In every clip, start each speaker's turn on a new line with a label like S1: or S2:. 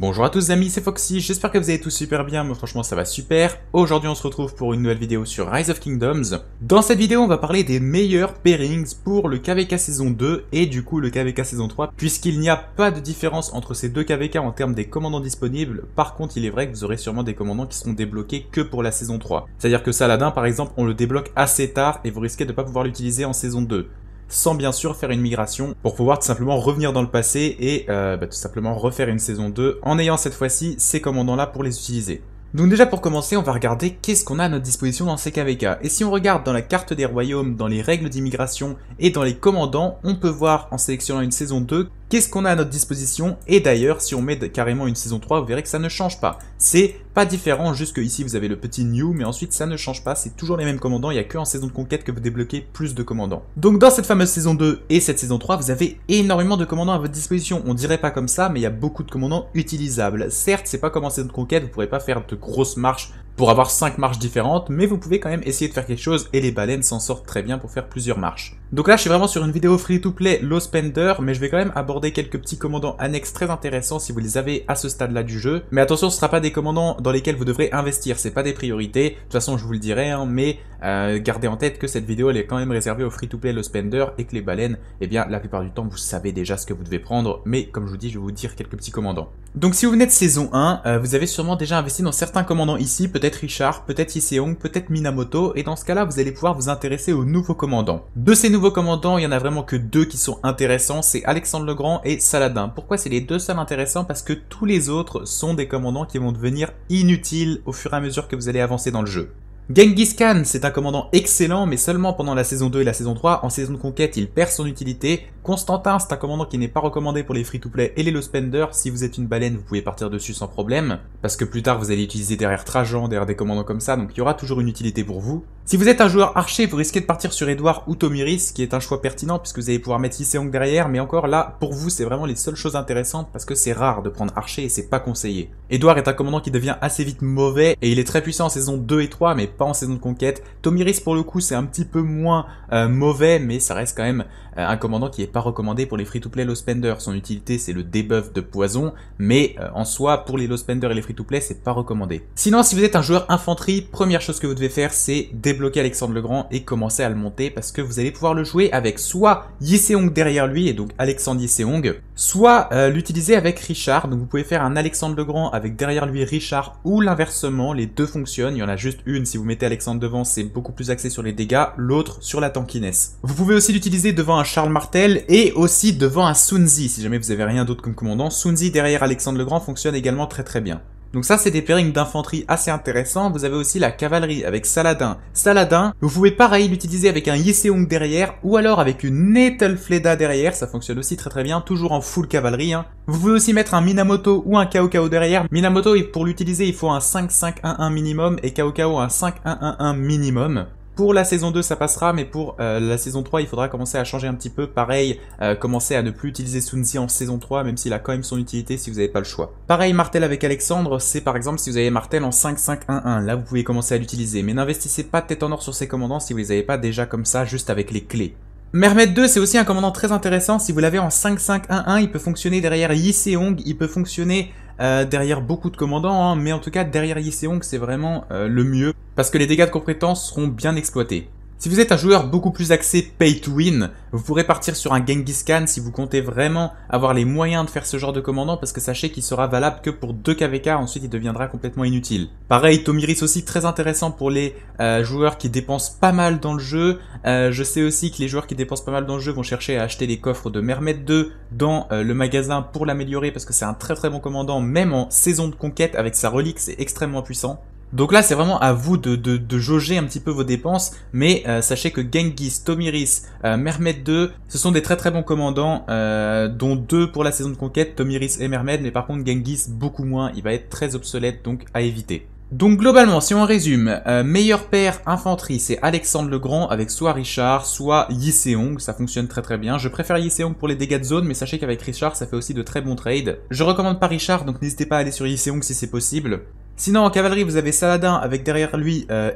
S1: Bonjour à tous les amis, c'est Foxy, j'espère que vous allez tous super bien, moi franchement ça va super. Aujourd'hui on se retrouve pour une nouvelle vidéo sur Rise of Kingdoms. Dans cette vidéo on va parler des meilleurs pairings pour le KVK saison 2 et du coup le KVK saison 3, puisqu'il n'y a pas de différence entre ces deux KVK en termes des commandants disponibles, par contre il est vrai que vous aurez sûrement des commandants qui seront débloqués que pour la saison 3. C'est-à-dire que Saladin par exemple on le débloque assez tard et vous risquez de ne pas pouvoir l'utiliser en saison 2 sans bien sûr faire une migration pour pouvoir tout simplement revenir dans le passé et euh, bah, tout simplement refaire une saison 2 en ayant cette fois-ci ces commandants-là pour les utiliser. Donc déjà pour commencer, on va regarder qu'est-ce qu'on a à notre disposition dans ces KVK. Et si on regarde dans la carte des royaumes, dans les règles d'immigration et dans les commandants, on peut voir en sélectionnant une saison 2 Qu'est-ce qu'on a à notre disposition Et d'ailleurs, si on met carrément une saison 3, vous verrez que ça ne change pas. C'est pas différent, juste que ici vous avez le petit new, mais ensuite ça ne change pas, c'est toujours les mêmes commandants, il n'y a que saison de conquête que vous débloquez plus de commandants. Donc dans cette fameuse saison 2 et cette saison 3, vous avez énormément de commandants à votre disposition. On dirait pas comme ça, mais il y a beaucoup de commandants utilisables. Certes, c'est pas comme en saison de conquête, vous ne pourrez pas faire de grosses marches pour avoir 5 marches différentes, mais vous pouvez quand même essayer de faire quelque chose et les baleines s'en sortent très bien pour faire plusieurs marches. Donc là, je suis vraiment sur une vidéo free-to-play low spender, mais je vais quand même aborder quelques petits commandants annexes très intéressants si vous les avez à ce stade-là du jeu. Mais attention, ce ne sera pas des commandants dans lesquels vous devrez investir, c'est pas des priorités. De toute façon, je vous le dirai, hein, mais euh, gardez en tête que cette vidéo, elle est quand même réservée au free-to-play le spender et que les baleines, et eh bien, la plupart du temps, vous savez déjà ce que vous devez prendre. Mais comme je vous dis, je vais vous dire quelques petits commandants. Donc si vous venez de saison 1, euh, vous avez sûrement déjà investi dans certains commandants ici, peut-être Richard, peut-être Iseong, peut-être Minamoto, et dans ce cas-là, vous allez pouvoir vous intéresser aux nouveaux commandants. De ces nouveaux commandants, il y en a vraiment que deux qui sont intéressants, c'est Alexandre Grand et Saladin. Pourquoi c'est les deux seuls intéressants Parce que tous les autres sont des commandants qui vont devenir inutiles au fur et à mesure que vous allez avancer dans le jeu. Genghis Khan, c'est un commandant excellent, mais seulement pendant la saison 2 et la saison 3. En saison de conquête, il perd son utilité, Constantin, c'est un commandant qui n'est pas recommandé pour les free-to-play et les low spender, Si vous êtes une baleine, vous pouvez partir dessus sans problème, parce que plus tard vous allez utiliser derrière Trajan, derrière des commandants comme ça, donc il y aura toujours une utilité pour vous. Si vous êtes un joueur archer, vous risquez de partir sur Edouard ou Tomiris, qui est un choix pertinent, puisque vous allez pouvoir mettre Iseong derrière, mais encore là, pour vous, c'est vraiment les seules choses intéressantes, parce que c'est rare de prendre archer et c'est pas conseillé. Edouard est un commandant qui devient assez vite mauvais, et il est très puissant en saison 2 et 3, mais pas en saison de conquête. Tomiris, pour le coup, c'est un petit peu moins euh, mauvais, mais ça reste quand même euh, un commandant qui est pas recommandé pour les free-to-play low spender. Son utilité, c'est le debuff de poison, mais euh, en soi, pour les low spender et les free-to-play, c'est pas recommandé. Sinon, si vous êtes un joueur infanterie, première chose que vous devez faire, c'est débloquer Alexandre le Grand et commencer à le monter parce que vous allez pouvoir le jouer avec soit Yiseong derrière lui, et donc Alexandre Yiseong, soit euh, l'utiliser avec Richard. Donc vous pouvez faire un Alexandre le Grand avec derrière lui Richard ou l'inversement, les deux fonctionnent. Il y en a juste une, si vous mettez Alexandre devant, c'est beaucoup plus axé sur les dégâts, l'autre sur la tankiness. Vous pouvez aussi l'utiliser devant un Charles Martel et aussi devant un Sunzi, si jamais vous avez rien d'autre comme commandant. Sunzi derrière Alexandre le Grand fonctionne également très très bien. Donc ça c'est des pairings d'infanterie assez intéressants, vous avez aussi la cavalerie avec Saladin. Saladin, vous pouvez pareil l'utiliser avec un Yiseong derrière ou alors avec une Nettlefleda derrière, ça fonctionne aussi très très bien, toujours en full cavalerie. Hein. Vous pouvez aussi mettre un Minamoto ou un Kaokao derrière. Minamoto pour l'utiliser il faut un 5-5-1-1 minimum et Kaokao un 5-1-1-1 minimum. Pour la saison 2, ça passera, mais pour euh, la saison 3, il faudra commencer à changer un petit peu. Pareil, euh, commencer à ne plus utiliser Sunzi en saison 3, même s'il a quand même son utilité si vous n'avez pas le choix. Pareil, Martel avec Alexandre, c'est par exemple si vous avez Martel en 5-5-1-1. Là, vous pouvez commencer à l'utiliser, mais n'investissez pas de tête en or sur ces commandants si vous les avez pas déjà comme ça, juste avec les clés. Mermet 2, c'est aussi un commandant très intéressant. Si vous l'avez en 5-5-1-1, il peut fonctionner derrière Yi Seong, il peut fonctionner euh, derrière beaucoup de commandants, hein, mais en tout cas derrière Yiseong c'est vraiment euh, le mieux, parce que les dégâts de compétence seront bien exploités. Si vous êtes un joueur beaucoup plus axé pay to win, vous pourrez partir sur un Genghis Khan si vous comptez vraiment avoir les moyens de faire ce genre de commandant parce que sachez qu'il sera valable que pour 2 KVK, ensuite il deviendra complètement inutile. Pareil, Tomiris aussi très intéressant pour les euh, joueurs qui dépensent pas mal dans le jeu. Euh, je sais aussi que les joueurs qui dépensent pas mal dans le jeu vont chercher à acheter des coffres de Mermet 2 dans euh, le magasin pour l'améliorer parce que c'est un très très bon commandant, même en saison de conquête avec sa relique, c'est extrêmement puissant. Donc là, c'est vraiment à vous de, de, de, jauger un petit peu vos dépenses, mais euh, sachez que Genghis, Tomiris, euh, Mermed 2, ce sont des très très bons commandants, euh, dont deux pour la saison de conquête, Tomiris et Mermed, mais par contre Genghis beaucoup moins, il va être très obsolète, donc à éviter. Donc globalement, si on résume, euh, meilleur père infanterie, c'est Alexandre le Grand avec soit Richard, soit Yiseong, ça fonctionne très très bien. Je préfère Yiseong pour les dégâts de zone, mais sachez qu'avec Richard, ça fait aussi de très bons trades. Je recommande pas Richard, donc n'hésitez pas à aller sur Yiseong si c'est possible. Sinon, en cavalerie, vous avez Saladin avec derrière lui euh,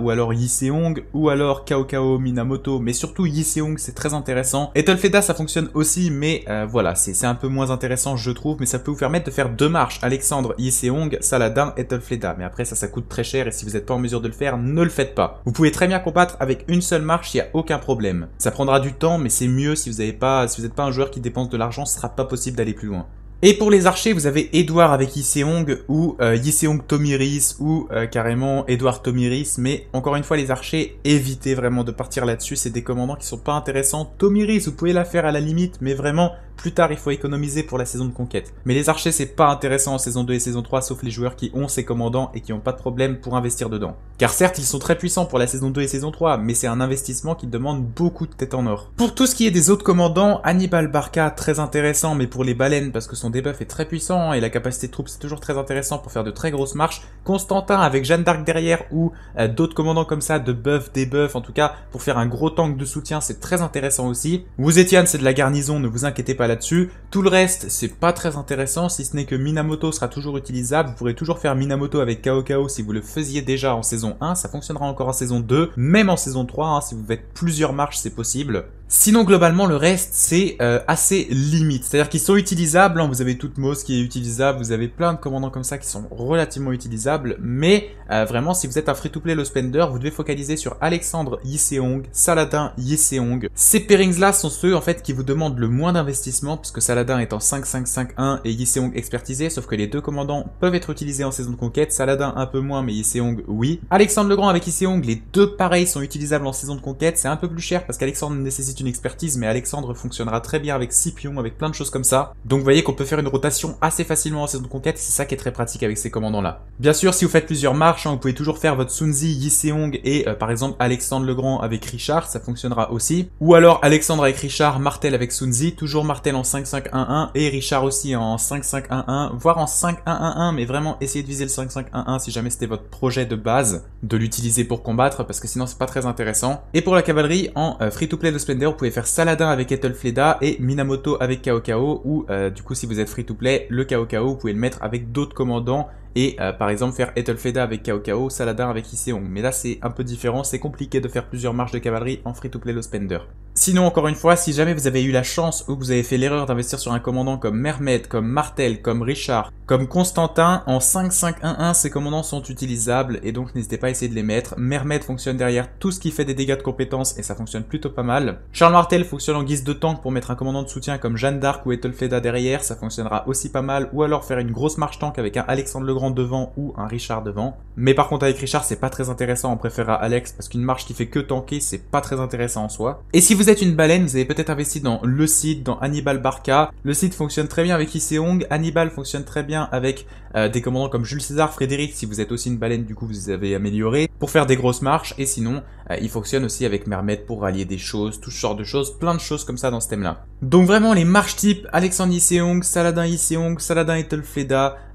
S1: ou alors Yiseong ou alors Kaokao, Minamoto, mais surtout Yiseong, c'est très intéressant. Ethelfeda, ça fonctionne aussi, mais euh, voilà, c'est un peu moins intéressant, je trouve, mais ça peut vous permettre de faire deux marches. Alexandre, Yiseong, Saladin, Ethelfeda. Mais après, ça, ça coûte très cher et si vous n'êtes pas en mesure de le faire, ne le faites pas. Vous pouvez très bien combattre avec une seule marche, il n'y a aucun problème. Ça prendra du temps, mais c'est mieux si vous n'êtes pas, si vous êtes pas un joueur qui dépense de l'argent, ce sera pas possible d'aller plus loin. Et pour les archers, vous avez Edouard avec Yiseong ou euh, Tomiris ou euh, carrément Edouard Tomiris. Mais encore une fois, les archers, évitez vraiment de partir là-dessus. C'est des commandants qui sont pas intéressants. Tomiris, vous pouvez la faire à la limite, mais vraiment, plus tard, il faut économiser pour la saison de conquête. Mais les archers, c'est pas intéressant en saison 2 et saison 3, sauf les joueurs qui ont ces commandants et qui n'ont pas de problème pour investir dedans. Car certes, ils sont très puissants pour la saison 2 et saison 3, mais c'est un investissement qui demande beaucoup de tête en or. Pour tout ce qui est des autres commandants, Hannibal Barca, très intéressant, mais pour les baleines, parce que son debuff est très puissant et la capacité de troupe, c'est toujours très intéressant pour faire de très grosses marches. Constantin avec Jeanne d'Arc derrière ou euh, d'autres commandants comme ça de buff, debuff, en tout cas pour faire un gros tank de soutien c'est très intéressant aussi. Vous Étienne c'est de la garnison, ne vous inquiétez pas là-dessus. Tout le reste c'est pas très intéressant si ce n'est que Minamoto sera toujours utilisable. Vous pourrez toujours faire Minamoto avec Kaokao si vous le faisiez déjà en saison 1, ça fonctionnera encore en saison 2, même en saison 3 hein. si vous faites plusieurs marches c'est possible. Sinon, globalement, le reste, c'est euh, assez limite. C'est-à-dire qu'ils sont utilisables. Hein, vous avez toute Moss qui est utilisable. Vous avez plein de commandants comme ça qui sont relativement utilisables. Mais euh, vraiment, si vous êtes un free-to-play low spender, vous devez focaliser sur Alexandre Seong, Saladin Seong. Ces pairings-là sont ceux, en fait, qui vous demandent le moins d'investissement, puisque Saladin est en 5-5-5-1 et Yiseong expertisé. Sauf que les deux commandants peuvent être utilisés en saison de conquête. Saladin un peu moins, mais Seong oui. Alexandre le Grand avec Seong, les deux pareils sont utilisables en saison de conquête. C'est un peu plus cher parce qu'Alexandre nécessite une expertise, mais Alexandre fonctionnera très bien avec 6 avec plein de choses comme ça. Donc vous voyez qu'on peut faire une rotation assez facilement en saison de conquête, c'est ça qui est très pratique avec ces commandants-là. Bien sûr, si vous faites plusieurs marches, hein, vous pouvez toujours faire votre Sunzi, Yiseong et euh, par exemple Alexandre le Grand avec Richard, ça fonctionnera aussi. Ou alors Alexandre avec Richard, Martel avec Sunzi, toujours Martel en 5-5-1-1 et Richard aussi en 5-5-1-1, voire en 5-1-1-1, mais vraiment essayez de viser le 5-5-1-1 si jamais c'était votre projet de base, de l'utiliser pour combattre, parce que sinon c'est pas très intéressant. Et pour la cavalerie, en euh, free-to-play de Splendor, vous pouvez faire Saladin avec Ethelfleda et Minamoto avec Kaokao, ou euh, du coup si vous êtes free to play, le Kaokao, vous pouvez le mettre avec d'autres commandants et euh, par exemple faire Ethelfeda avec Kaokao, Saladin avec Iseong. Mais là c'est un peu différent, c'est compliqué de faire plusieurs marches de cavalerie en free-to-play l'Ospender. spender. Sinon encore une fois, si jamais vous avez eu la chance ou que vous avez fait l'erreur d'investir sur un commandant comme Mermet, comme Martel, comme Richard, comme Constantin, en 5-5-1-1 ces commandants sont utilisables et donc n'hésitez pas à essayer de les mettre. Mermet fonctionne derrière tout ce qui fait des dégâts de compétences et ça fonctionne plutôt pas mal. Charles Martel fonctionne en guise de tank pour mettre un commandant de soutien comme Jeanne d'Arc ou Ethelfeda derrière, ça fonctionnera aussi pas mal. Ou alors faire une grosse marche tank avec un Alexandre Legrand devant ou un Richard devant. Mais par contre avec Richard c'est pas très intéressant, on préférera Alex parce qu'une marche qui fait que tanker c'est pas très intéressant en soi. Et si vous êtes une baleine, vous avez peut-être investi dans le site, dans Hannibal Barca. Le site fonctionne très bien avec Iseong, Hannibal fonctionne très bien avec euh, des commandants comme Jules César, Frédéric, si vous êtes aussi une baleine du coup vous avez amélioré, pour faire des grosses marches et sinon euh, il fonctionne aussi avec Mermet pour rallier des choses, tout ce de choses, plein de choses comme ça dans ce thème là. Donc vraiment les marches type Alexandre Iseong, Saladin Iseong, Saladin Etel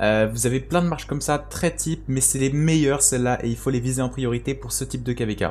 S1: euh, vous avez plein de marches comme ça, très type, mais c'est les meilleures celles-là et il faut les viser en priorité pour ce type de KVK.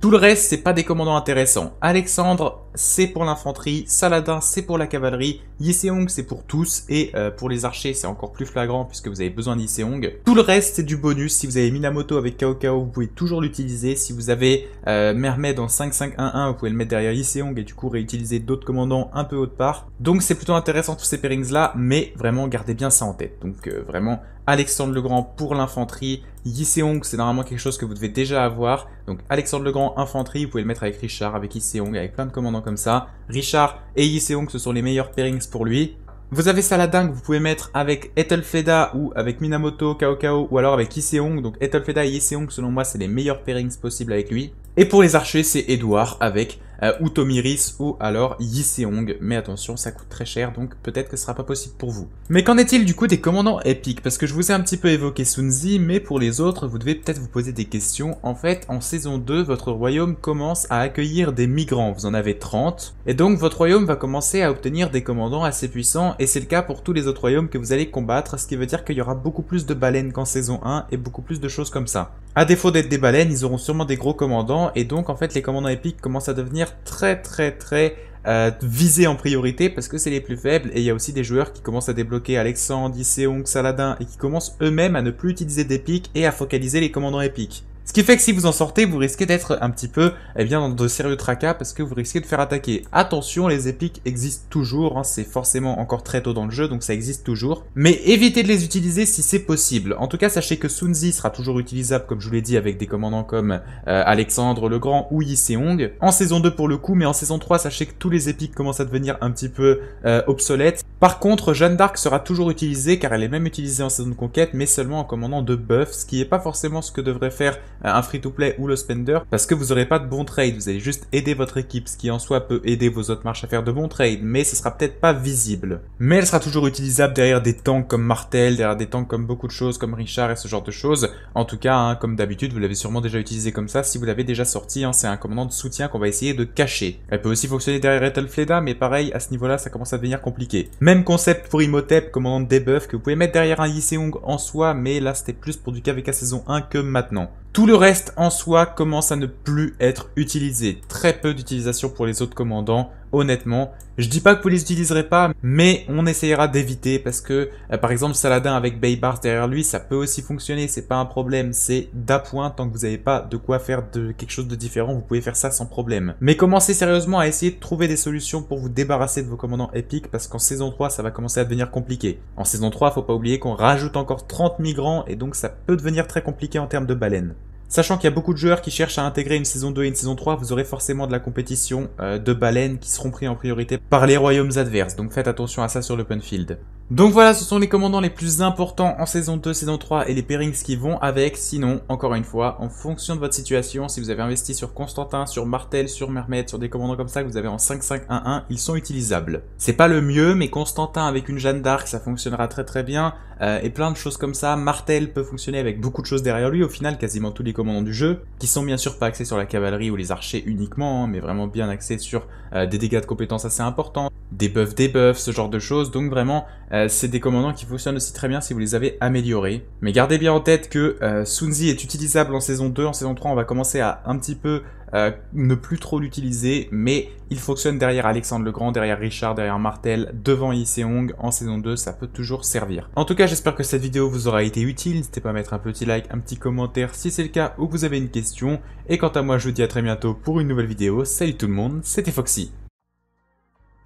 S1: Tout le reste, c'est pas des commandants intéressants. Alexandre, c'est pour l'infanterie, Saladin c'est pour la cavalerie, Yiseong c'est pour tous, et euh, pour les archers c'est encore plus flagrant puisque vous avez besoin d'Yiseong. Tout le reste c'est du bonus, si vous avez Minamoto avec Kao Kao vous pouvez toujours l'utiliser, si vous avez euh, Mermaid en 5-5-1-1 vous pouvez le mettre derrière Yiseong et du coup réutiliser d'autres commandants un peu autre part. Donc c'est plutôt intéressant tous ces pairings là, mais vraiment gardez bien ça en tête. Donc euh, vraiment Alexandre le Grand pour l'infanterie, Yiseong c'est normalement quelque chose que vous devez déjà avoir, donc Alexandre le Grand infanterie, vous pouvez le mettre avec Richard, avec Yiseong, avec plein de commandants comme ça. Richard et Yiseong, ce sont les meilleurs pairings pour lui. Vous avez Saladin que vous pouvez mettre avec Etelfeda ou avec Minamoto, Kaokao ou alors avec Yiseong. Donc Ethelfeda et Yiseong, selon moi, c'est les meilleurs pairings possibles avec lui. Et pour les archers, c'est Edouard avec euh, ou Tomiris, ou alors Yiseong, mais attention, ça coûte très cher, donc peut-être que ce sera pas possible pour vous. Mais qu'en est-il du coup des commandants épiques Parce que je vous ai un petit peu évoqué Sunzi, mais pour les autres, vous devez peut-être vous poser des questions. En fait, en saison 2, votre royaume commence à accueillir des migrants, vous en avez 30, et donc votre royaume va commencer à obtenir des commandants assez puissants, et c'est le cas pour tous les autres royaumes que vous allez combattre, ce qui veut dire qu'il y aura beaucoup plus de baleines qu'en saison 1, et beaucoup plus de choses comme ça. À défaut d'être des baleines, ils auront sûrement des gros commandants, et donc en fait les commandants épiques commencent à devenir très très très euh, visés en priorité parce que c'est les plus faibles, et il y a aussi des joueurs qui commencent à débloquer Alexandre, Iseong, Saladin, et qui commencent eux-mêmes à ne plus utiliser d'épiques et à focaliser les commandants épiques qui fait que si vous en sortez, vous risquez d'être un petit peu eh bien, dans de sérieux tracas parce que vous risquez de faire attaquer. Attention, les épiques existent toujours, hein, c'est forcément encore très tôt dans le jeu, donc ça existe toujours. Mais évitez de les utiliser si c'est possible. En tout cas, sachez que Sunzi sera toujours utilisable, comme je vous l'ai dit, avec des commandants comme euh, Alexandre le Grand ou Yi Seong. En saison 2 pour le coup, mais en saison 3, sachez que tous les épiques commencent à devenir un petit peu euh, obsolètes. Par contre, Jeanne d'Arc sera toujours utilisée, car elle est même utilisée en saison de conquête, mais seulement en commandant de buff, ce qui n'est pas forcément ce que devrait faire euh, un free-to-play ou le spender, parce que vous n'aurez pas de bon trade vous allez juste aider votre équipe, ce qui en soi peut aider vos autres marches à faire de bons trades, mais ce sera peut-être pas visible. Mais elle sera toujours utilisable derrière des tanks comme Martel, derrière des tanks comme beaucoup de choses, comme Richard et ce genre de choses. En tout cas, hein, comme d'habitude, vous l'avez sûrement déjà utilisé comme ça, si vous l'avez déjà sorti, hein. c'est un commandant de soutien qu'on va essayer de cacher. Elle peut aussi fonctionner derrière Ethel Fleda, mais pareil, à ce niveau-là, ça commence à devenir compliqué. Même concept pour Imhotep, commandant de debuff, que vous pouvez mettre derrière un Seong en soi, mais là c'était plus pour du KVK saison 1 que maintenant. Tout le reste en soi commence à ne plus être utilisé. Très peu d'utilisation pour les autres commandants, honnêtement. Je dis pas que vous les utiliserez pas, mais on essayera d'éviter parce que, euh, par exemple, Saladin avec Baybars derrière lui, ça peut aussi fonctionner, c'est pas un problème, c'est d'appoint tant que vous n'avez pas de quoi faire de quelque chose de différent, vous pouvez faire ça sans problème. Mais commencez sérieusement à essayer de trouver des solutions pour vous débarrasser de vos commandants épiques parce qu'en saison 3, ça va commencer à devenir compliqué. En saison 3, faut pas oublier qu'on rajoute encore 30 migrants et donc ça peut devenir très compliqué en termes de baleines. Sachant qu'il y a beaucoup de joueurs qui cherchent à intégrer une saison 2 et une saison 3, vous aurez forcément de la compétition euh, de baleines qui seront pris en priorité par les royaumes adverses, donc faites attention à ça sur l'open field. Donc voilà, ce sont les commandants les plus importants en saison 2, saison 3 et les pairings qui vont avec. Sinon, encore une fois, en fonction de votre situation, si vous avez investi sur Constantin, sur Martel, sur Mermet, sur des commandants comme ça que vous avez en 5-5-1-1, ils sont utilisables. C'est pas le mieux, mais Constantin avec une Jeanne d'Arc, ça fonctionnera très très bien. Euh, et plein de choses comme ça. Martel peut fonctionner avec beaucoup de choses derrière lui. Au final, quasiment tous les commandants du jeu, qui sont bien sûr pas axés sur la cavalerie ou les archers uniquement, hein, mais vraiment bien axés sur euh, des dégâts de compétences assez importants, des buffs, des buffs, ce genre de choses. Donc vraiment... Euh, c'est des commandants qui fonctionnent aussi très bien si vous les avez améliorés. Mais gardez bien en tête que euh, Sunzi est utilisable en saison 2, en saison 3 on va commencer à un petit peu euh, ne plus trop l'utiliser, mais il fonctionne derrière Alexandre le Grand, derrière Richard, derrière Martel, devant Iseong en saison 2, ça peut toujours servir. En tout cas, j'espère que cette vidéo vous aura été utile, n'hésitez pas à mettre un petit like, un petit commentaire si c'est le cas ou que vous avez une question, et quant à moi je vous dis à très bientôt pour une nouvelle vidéo, salut tout le monde, c'était Foxy.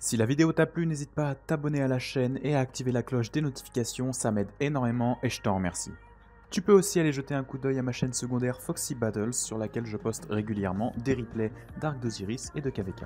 S1: Si la vidéo t'a plu, n'hésite pas à t'abonner à la chaîne et à activer la cloche des notifications, ça m'aide énormément et je t'en remercie. Tu peux aussi aller jeter un coup d'œil à ma chaîne secondaire Foxy Battles sur laquelle je poste régulièrement des replays d'Arc d'Osiris et de KVK.